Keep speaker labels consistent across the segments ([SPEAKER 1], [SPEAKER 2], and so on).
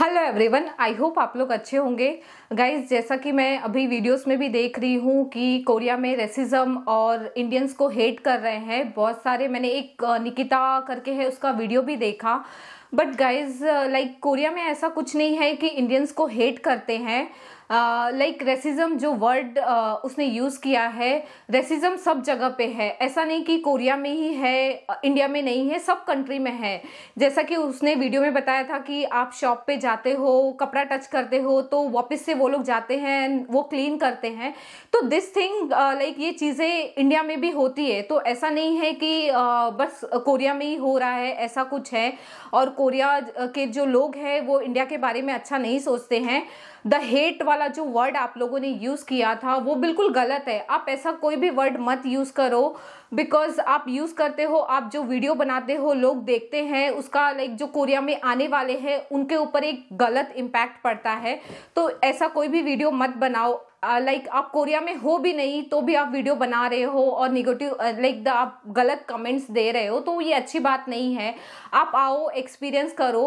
[SPEAKER 1] hello everyone I hope आप लोग अच्छे होंगे गाइस जैसा कि मैं अभी वीडियोस में भी देख रही हूँ कि कोरिया में रेसिज्म और इंडियंस को हेट कर रहे हैं बहुत सारे मैंने एक निकिता करके है उसका वीडियो भी देखा बट गाइस लाइक कोरिया में ऐसा कुछ नहीं है कि इंडियंस को हेट करते हैं लाइक रेसिज्म जो वर्ड उसने यूज़ किया है रेसिज्म सब जगह पे है ऐसा नहीं कि कोरिया में ही है इंडिया में नहीं है सब कंट्री में है जैसा कि उसने वीडियो में बताया था कि आप शॉप पे जाते हो कपड़ा टच करते हो तो वापस से वो लोग जाते हैं वो क्लीन करते हैं तो दिस थिंग लाइक ये चीज़ें इंडिया में भी होती है तो ऐसा नहीं है कि uh, बस कोरिया में ही हो रहा है ऐसा कुछ है और कोरिया के जो लोग हैं वो इंडिया के बारे में अच्छा नहीं सोचते हैं द हेट वाला जो वर्ड आप लोगों ने यूज़ किया था वो बिल्कुल गलत है आप ऐसा कोई भी वर्ड मत यूज़ करो बिकॉज आप यूज़ करते हो आप जो वीडियो बनाते हो लोग देखते हैं उसका लाइक जो कोरिया में आने वाले हैं उनके ऊपर एक गलत इम्पैक्ट पड़ता है तो ऐसा कोई भी वीडियो मत बनाओ लाइक uh, like, आप कोरिया में हो भी नहीं तो भी आप वीडियो बना रहे हो और निगेटिव लाइक द आप गलत कमेंट्स दे रहे हो तो ये अच्छी बात नहीं है आप आओ एक्सपीरियंस करो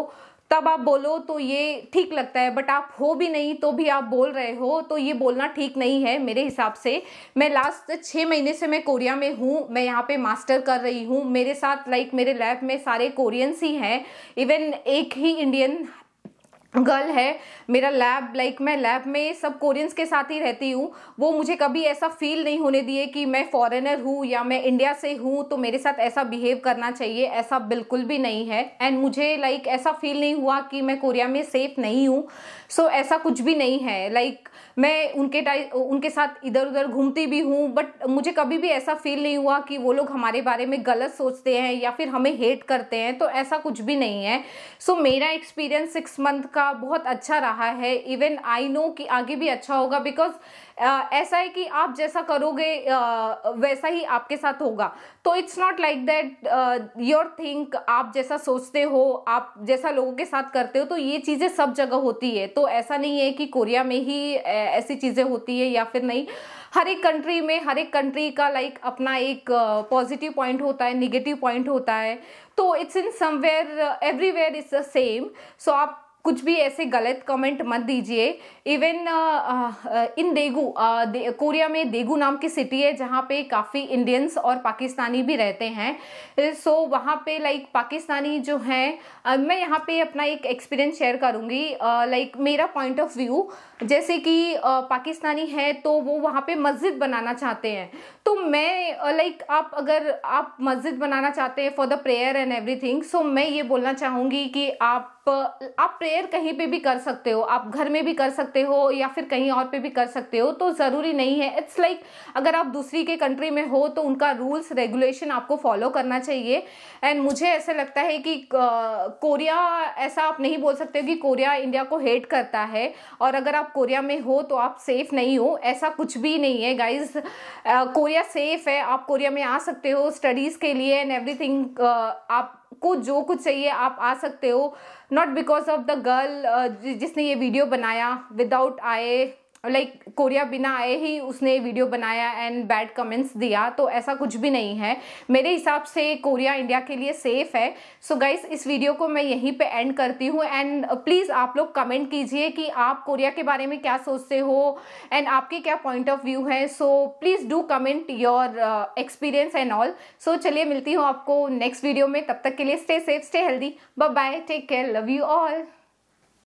[SPEAKER 1] तब आप बोलो तो ये ठीक लगता है बट आप हो भी नहीं तो भी आप बोल रहे हो तो ये बोलना ठीक नहीं है मेरे हिसाब से मैं लास्ट छः महीने से मैं कोरिया में हूँ मैं यहाँ पे मास्टर कर रही हूँ मेरे साथ लाइक मेरे लैब में सारे कोरियंस ही हैं इवन एक ही इंडियन गर्ल है मेरा लैब लाइक मैं लैब में सब कोरियंस के साथ ही रहती हूँ वो मुझे कभी ऐसा फील नहीं होने दिए कि मैं फॉरेनर हूँ या मैं इंडिया से हूँ तो मेरे साथ ऐसा बिहेव करना चाहिए ऐसा बिल्कुल भी नहीं है एंड मुझे लाइक like, ऐसा फील नहीं हुआ कि मैं कोरिया में सेफ नहीं हूँ सो so, ऐसा कुछ भी नहीं है लाइक like, मैं उनके टाइ उनके साथ इधर उधर घूमती भी हूँ बट मुझे कभी भी ऐसा फील नहीं हुआ कि वो लोग हमारे बारे में गलत सोचते हैं या फिर हमें हेट करते हैं तो ऐसा कुछ भी नहीं है सो so, मेरा एक्सपीरियंस सिक्स मंथ का का बहुत अच्छा रहा है इवन आई नो कि आगे भी अच्छा होगा बिकॉज uh, ऐसा है कि आप जैसा करोगे uh, वैसा ही आपके साथ होगा तो it's not like that your think आप जैसा सोचते हो आप जैसा लोगों के साथ करते हो तो ये चीज़ें सब जगह होती है तो ऐसा नहीं है कि कोरिया में ही ऐसी चीज़ें होती है या फिर नहीं हर एक कंट्री में हर एक कंट्री का लाइक like, अपना एक पॉजिटिव uh, पॉइंट होता है निगेटिव पॉइंट होता है तो it's in somewhere everywhere is the same so आप कुछ भी ऐसे गलत कमेंट मत दीजिए इवन इन देगू कोरिया में देगू नाम की सिटी है जहाँ पे काफ़ी इंडियंस और पाकिस्तानी भी रहते हैं सो so, वहाँ पे लाइक पाकिस्तानी जो हैं uh, मैं यहाँ पे अपना एक एक्सपीरियंस शेयर करूँगी लाइक uh, मेरा पॉइंट ऑफ व्यू जैसे कि uh, पाकिस्तानी है तो वो वहाँ पे मस्जिद बनाना चाहते हैं तो मैं लाइक आप अगर आप मस्जिद बनाना चाहते हैं for the prayer and everything so मैं ये बोलना चाहूँगी कि आप आप प्रेयर कहीं पे भी कर सकते हो आप घर में भी कर सकते हो या फिर कहीं और पे भी कर सकते हो तो ज़रूरी नहीं है इट्स लाइक like, अगर आप दूसरी के कंट्री में हो तो उनका रूल्स रेगुलेशन आपको फॉलो करना चाहिए एंड मुझे ऐसा लगता है कि कोरिया ऐसा आप नहीं बोल सकते कि कोरिया इंडिया को हेट करता है और अगर आप कोरिया में हो तो आप सेफ़ नहीं हो ऐसा कुछ भी नहीं है गाइज कोरिया सेफ़ है आप कोरिया में आ सकते हो स्टडीज़ के लिए एंड एवरीथिंग आप आपको जो कुछ चाहिए आप आ सकते हो not because of the girl जिसने ये वीडियो बनाया विदाउट आई लाइक कोरिया बिना आए ही उसने वीडियो बनाया एंड बैड कमेंट्स दिया तो ऐसा कुछ भी नहीं है मेरे हिसाब से कोरिया इंडिया के लिए सेफ़ है सो so गाइस इस वीडियो को मैं यहीं पे एंड करती हूँ एंड प्लीज़ आप लोग कमेंट कीजिए कि आप कोरिया के बारे में क्या सोचते हो एंड आपके क्या पॉइंट ऑफ व्यू है so please do comment your experience and all so चलिए मिलती हूँ आपको नेक्स्ट वीडियो में तब तक के लिए stay safe stay healthy bye bye take care love you all